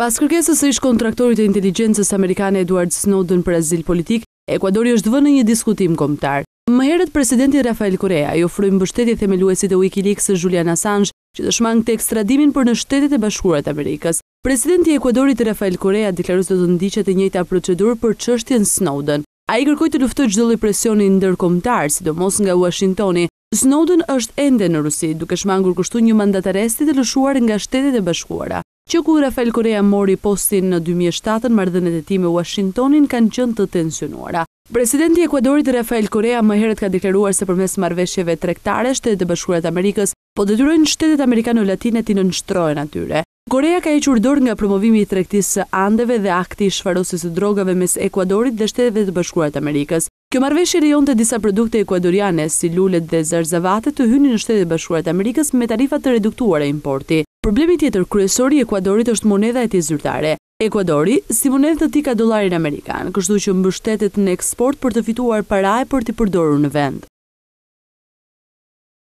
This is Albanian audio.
Pas kërkesës e ish kontraktorit e inteligencës amerikane Edward Snowden për azil politik, Ekuadori është vënë një diskutim komptar. Më herët, presidenti Rafael Korea i ofrujnë bështetje themeluesit e Wikileaks e Julian Assange, që të shmang të ekstradimin për në shtetet e bashkurat Amerikës. Presidenti Ekuadorit Rafael Korea deklarës të të ndiqet e njëta procedur për qështjen Snowden. A i kërkoj të luftoj gjdo le presionin ndërkomtar, sidomos nga Washingtoni. Snowden është ende në Rusi, duke shmangur kështu një mandat arresti të lëshuar nga shtetet e bashkuara. Që ku Rafael Korea mori postin në 2007 në e ti me Washingtonin kanë qënë të tensionuara. Presidenti Ekuadorit Rafael Korea më heret ka dekleruar se përmes marveshjeve trektare shtetet e bashkurat Amerikës, po detyrojnë shtetet Amerikanu Latine i në nështrojnë atyre. Korea ka i qurdor nga promovimi i trektisë andeve dhe akti shfarosis të drogave mes Ekuadorit dhe shtetet e të bashkurat Amerikës. Kjo marveshje rion të disa produkte ekuadoriane, si lullet dhe zarzavate të hynin në shtetet e bashkurat Amerikës me tarifat të reduktuar importi. Problemi tjetër kryesori e Ekuadorit është moneda e ti zyrtare. Ekuadori, si moneda të ti ka dolarin Amerikan, kështu që mbështetet në eksport për të fituar para e për të përdoru në vend.